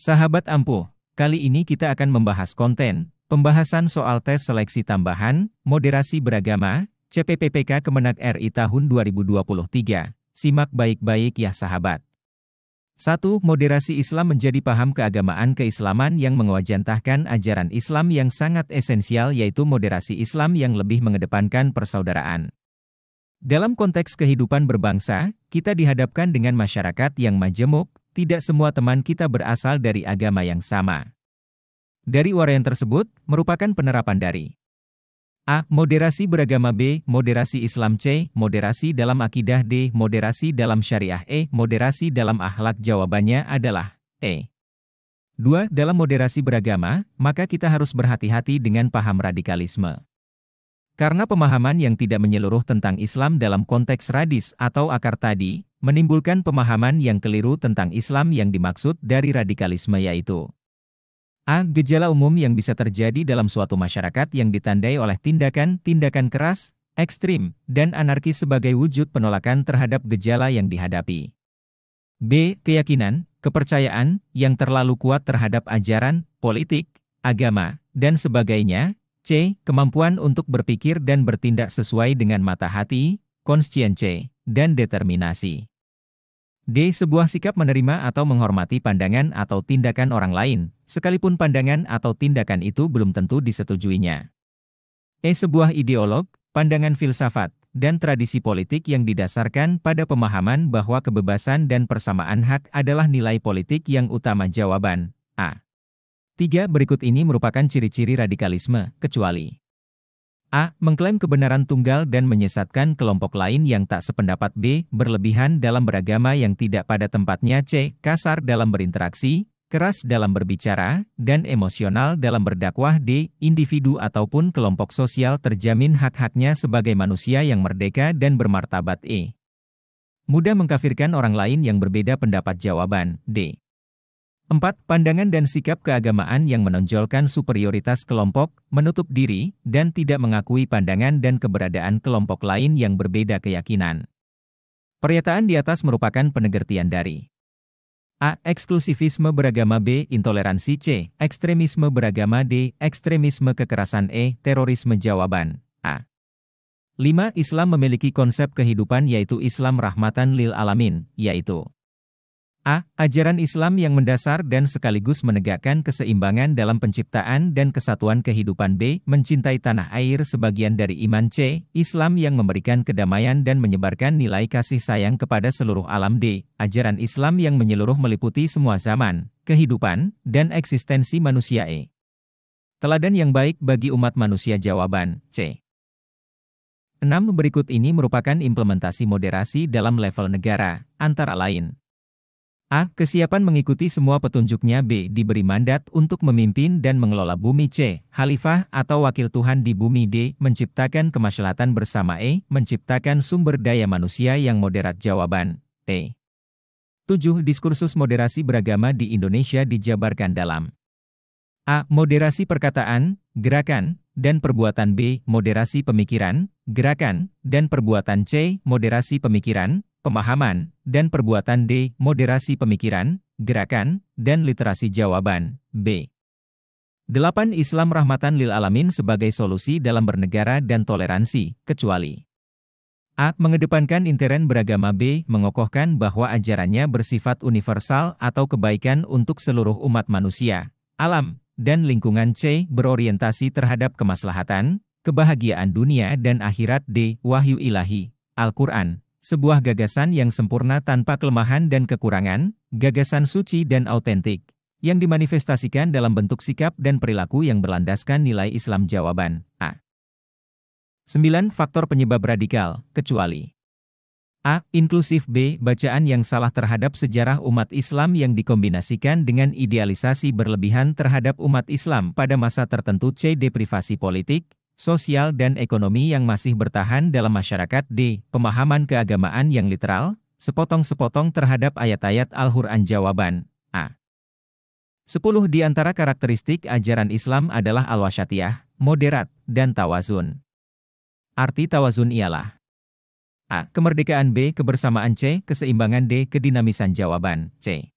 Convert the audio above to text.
Sahabat Ampuh, kali ini kita akan membahas konten, pembahasan soal tes seleksi tambahan, moderasi beragama, CPPPK Kemenag RI tahun 2023. Simak baik-baik ya sahabat. 1. Moderasi Islam menjadi paham keagamaan keislaman yang mengwajantahkan ajaran Islam yang sangat esensial yaitu moderasi Islam yang lebih mengedepankan persaudaraan, dalam konteks kehidupan berbangsa, kita dihadapkan dengan masyarakat yang majemuk, tidak semua teman kita berasal dari agama yang sama. Dari warian tersebut, merupakan penerapan dari A. Moderasi beragama B. Moderasi Islam C. Moderasi dalam akidah D. Moderasi dalam syariah E. Moderasi dalam akhlak jawabannya adalah E. 2. Dalam moderasi beragama, maka kita harus berhati-hati dengan paham radikalisme. Karena pemahaman yang tidak menyeluruh tentang Islam dalam konteks radis atau akar tadi, menimbulkan pemahaman yang keliru tentang Islam yang dimaksud dari radikalisme yaitu A. Gejala umum yang bisa terjadi dalam suatu masyarakat yang ditandai oleh tindakan-tindakan keras, ekstrim, dan anarkis sebagai wujud penolakan terhadap gejala yang dihadapi. B. Keyakinan, kepercayaan, yang terlalu kuat terhadap ajaran, politik, agama, dan sebagainya, Kemampuan untuk berpikir dan bertindak sesuai dengan mata hati, konsciensi, dan determinasi. D. Sebuah sikap menerima atau menghormati pandangan atau tindakan orang lain, sekalipun pandangan atau tindakan itu belum tentu disetujuinya. E. Sebuah ideolog, pandangan filsafat, dan tradisi politik yang didasarkan pada pemahaman bahwa kebebasan dan persamaan hak adalah nilai politik yang utama jawaban. A. Tiga berikut ini merupakan ciri-ciri radikalisme, kecuali A. Mengklaim kebenaran tunggal dan menyesatkan kelompok lain yang tak sependapat B. Berlebihan dalam beragama yang tidak pada tempatnya C. Kasar dalam berinteraksi, keras dalam berbicara, dan emosional dalam berdakwah D. Individu ataupun kelompok sosial terjamin hak-haknya sebagai manusia yang merdeka dan bermartabat E. Mudah mengkafirkan orang lain yang berbeda pendapat jawaban D. 4. Pandangan dan sikap keagamaan yang menonjolkan superioritas kelompok, menutup diri, dan tidak mengakui pandangan dan keberadaan kelompok lain yang berbeda keyakinan. Pernyataan di atas merupakan penegertian dari A. Eksklusivisme beragama B. Intoleransi C. Ekstremisme beragama D. Ekstremisme kekerasan E. Terorisme jawaban A. 5. Islam memiliki konsep kehidupan yaitu Islam rahmatan lil alamin, yaitu A. Ajaran Islam yang mendasar dan sekaligus menegakkan keseimbangan dalam penciptaan dan kesatuan kehidupan B. Mencintai tanah air sebagian dari iman C. Islam yang memberikan kedamaian dan menyebarkan nilai kasih sayang kepada seluruh alam D. Ajaran Islam yang menyeluruh meliputi semua zaman, kehidupan, dan eksistensi manusia E. Teladan yang baik bagi umat manusia jawaban C. enam Berikut ini merupakan implementasi moderasi dalam level negara, antara lain A. Kesiapan mengikuti semua petunjuknya B. Diberi mandat untuk memimpin dan mengelola bumi C. Khalifah atau wakil Tuhan di bumi D. Menciptakan kemaslahatan bersama E. Menciptakan sumber daya manusia yang moderat jawaban E. 7. Diskursus moderasi beragama di Indonesia dijabarkan dalam A. Moderasi perkataan, gerakan, dan perbuatan B. Moderasi pemikiran, gerakan, dan perbuatan C. Moderasi pemikiran, pemahaman, dan perbuatan D. Moderasi pemikiran, gerakan, dan literasi jawaban. B. 8. Islam rahmatan lil alamin sebagai solusi dalam bernegara dan toleransi, kecuali A. Mengedepankan interen beragama B. Mengokohkan bahwa ajarannya bersifat universal atau kebaikan untuk seluruh umat manusia, alam, dan lingkungan C. Berorientasi terhadap kemaslahatan, kebahagiaan dunia dan akhirat D. Wahyu ilahi, Al-Quran, sebuah gagasan yang sempurna tanpa kelemahan dan kekurangan, gagasan suci dan autentik, yang dimanifestasikan dalam bentuk sikap dan perilaku yang berlandaskan nilai Islam jawaban. A. 9. Faktor penyebab radikal, kecuali A. Inklusif B. Bacaan yang salah terhadap sejarah umat Islam yang dikombinasikan dengan idealisasi berlebihan terhadap umat Islam pada masa tertentu C. Deprivasi politik, sosial dan ekonomi yang masih bertahan dalam masyarakat D. Pemahaman keagamaan yang literal, sepotong-sepotong terhadap ayat-ayat Al-Quran jawaban. A. Sepuluh di antara karakteristik ajaran Islam adalah al-wasyatiyah, moderat, dan tawazun. Arti tawazun ialah A. Kemerdekaan B. Kebersamaan C. Keseimbangan D. Kedinamisan jawaban C.